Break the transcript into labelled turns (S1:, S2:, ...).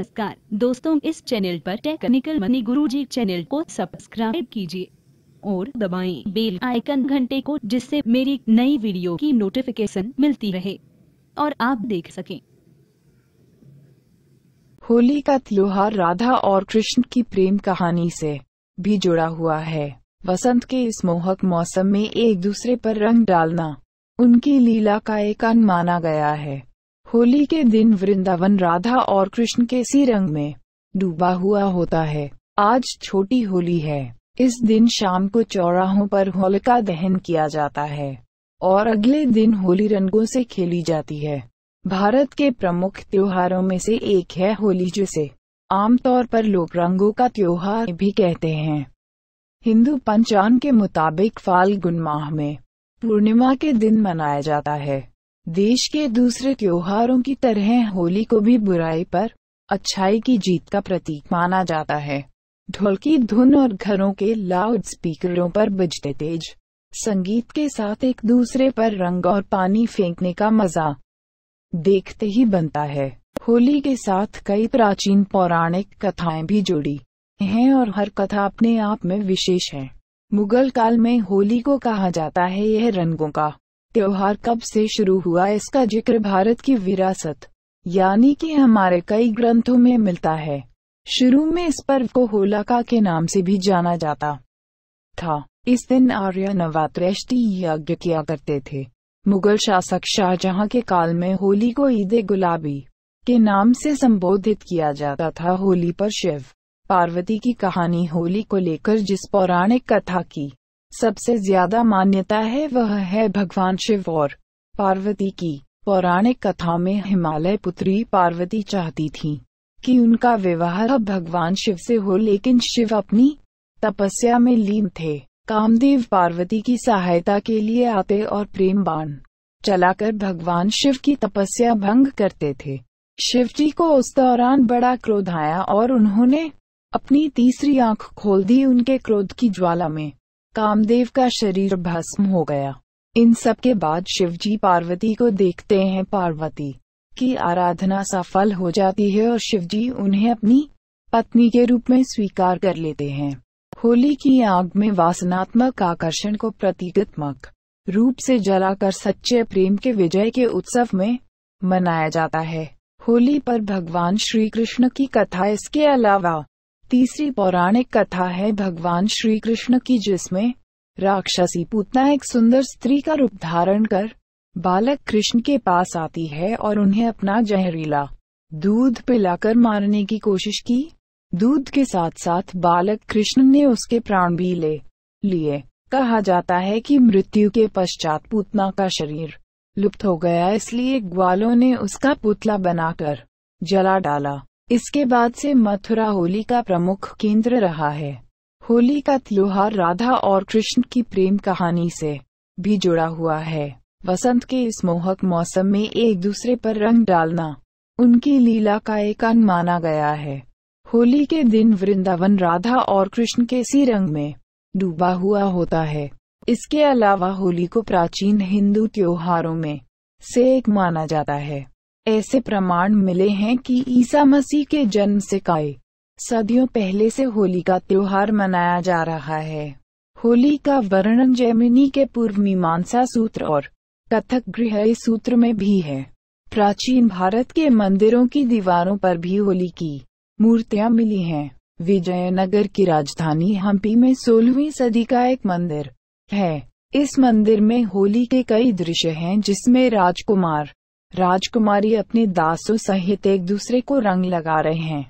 S1: नमस्कार दोस्तों इस चैनल पर टेक्निकल मनी गुरुजी चैनल को सब्सक्राइब कीजिए और दबाएं बेल आइकन घंटे को जिससे मेरी नई वीडियो की नोटिफिकेशन मिलती रहे और आप देख सकें होली का त्योहार राधा और कृष्ण की प्रेम कहानी से भी जुड़ा हुआ है वसंत के इस मोहक मौसम में एक दूसरे पर रंग डालना उनकी लीला का एक अन माना गया है होली के दिन वृंदावन राधा और कृष्ण के सी रंग में डूबा हुआ होता है आज छोटी होली है इस दिन शाम को चौराहों पर होलिका दहन किया जाता है और अगले दिन होली रंगों से खेली जाती है भारत के प्रमुख त्योहारों में से एक है होली जिसे आमतौर पर लोग रंगों का त्योहार भी कहते हैं हिंदू पंचांग के मुताबिक फाल्गुन माह में पूर्णिमा के दिन मनाया जाता है देश के दूसरे त्योहारों की तरह होली को भी बुराई पर अच्छाई की जीत का प्रतीक माना जाता है ढोलकी धुन और घरों के लाउड स्पीकरों पर बजते तेज संगीत के साथ एक दूसरे पर रंग और पानी फेंकने का मजा देखते ही बनता है होली के साथ कई प्राचीन पौराणिक कथाएं भी जुड़ी हैं और हर कथा अपने आप में विशेष है मुगल काल में होली को कहा जाता है यह रंगों का त्योहार कब से शुरू हुआ इसका जिक्र भारत की विरासत यानी कि हमारे कई ग्रंथों में मिलता है शुरू में इस पर्व को होलाका के नाम से भी जाना जाता था इस दिन आर्य नवात्रष्टि यज्ञ किया करते थे मुगल शासक शाहजहां के काल में होली को ईद गुलाबी के नाम से संबोधित किया जाता था होली पर शिव पार्वती की कहानी होली को लेकर जिस पौराणिक कथा की सबसे ज्यादा मान्यता है वह है भगवान शिव और पार्वती की पौराणिक कथा में हिमालय पुत्री पार्वती चाहती थी कि उनका विवाह भगवान शिव से हो लेकिन शिव अपनी तपस्या में लीन थे कामदेव पार्वती की सहायता के लिए आते और प्रेम बाण चलाकर भगवान शिव की तपस्या भंग करते थे शिव जी को उस दौरान बड़ा क्रोध आया और उन्होंने अपनी तीसरी आंख खोल दी उनके क्रोध की ज्वाला में कामदेव का शरीर भस्म हो गया इन सब के बाद शिवजी पार्वती को देखते हैं पार्वती की आराधना सफल हो जाती है और शिवजी उन्हें अपनी पत्नी के रूप में स्वीकार कर लेते हैं होली की आग में वासनात्मक आकर्षण को प्रतीकात्मक रूप से जलाकर सच्चे प्रेम के विजय के उत्सव में मनाया जाता है होली पर भगवान श्री कृष्ण की कथा इसके अलावा तीसरी पौराणिक कथा है भगवान श्री कृष्ण की जिसमें राक्षसी पूतना एक सुंदर स्त्री का रूप धारण कर बालक कृष्ण के पास आती है और उन्हें अपना जहरीला दूध पिलाकर मारने की कोशिश की दूध के साथ साथ बालक कृष्ण ने उसके प्राण भी ले लिए कहा जाता है कि मृत्यु के पश्चात पूतना का शरीर लुप्त हो गया इसलिए ग्वालों ने उसका पुतला बनाकर जला डाला इसके बाद से मथुरा होली का प्रमुख केंद्र रहा है होली का त्योहार राधा और कृष्ण की प्रेम कहानी से भी जुड़ा हुआ है वसंत के इस मोहक मौसम में एक दूसरे पर रंग डालना उनकी लीला का एक अंग माना गया है होली के दिन वृंदावन राधा और कृष्ण के इसी रंग में डूबा हुआ होता है इसके अलावा होली को प्राचीन हिंदू त्योहारों में से एक माना जाता है ऐसे प्रमाण मिले हैं कि ईसा मसीह के जन्म से काय सदियों पहले से होली का त्योहार मनाया जा रहा है होली का वर्णन जैमिनी के पूर्व मीमांसा सूत्र और कथक गृह सूत्र में भी है प्राचीन भारत के मंदिरों की दीवारों पर भी होली की मूर्तियां मिली हैं विजयनगर की राजधानी हम्पी में सोलहवीं सदी का एक मंदिर है इस मंदिर में होली के कई दृश्य हैं जिसमें राजकुमार राजकुमारी अपने दासों सहित एक दूसरे को रंग लगा रहे हैं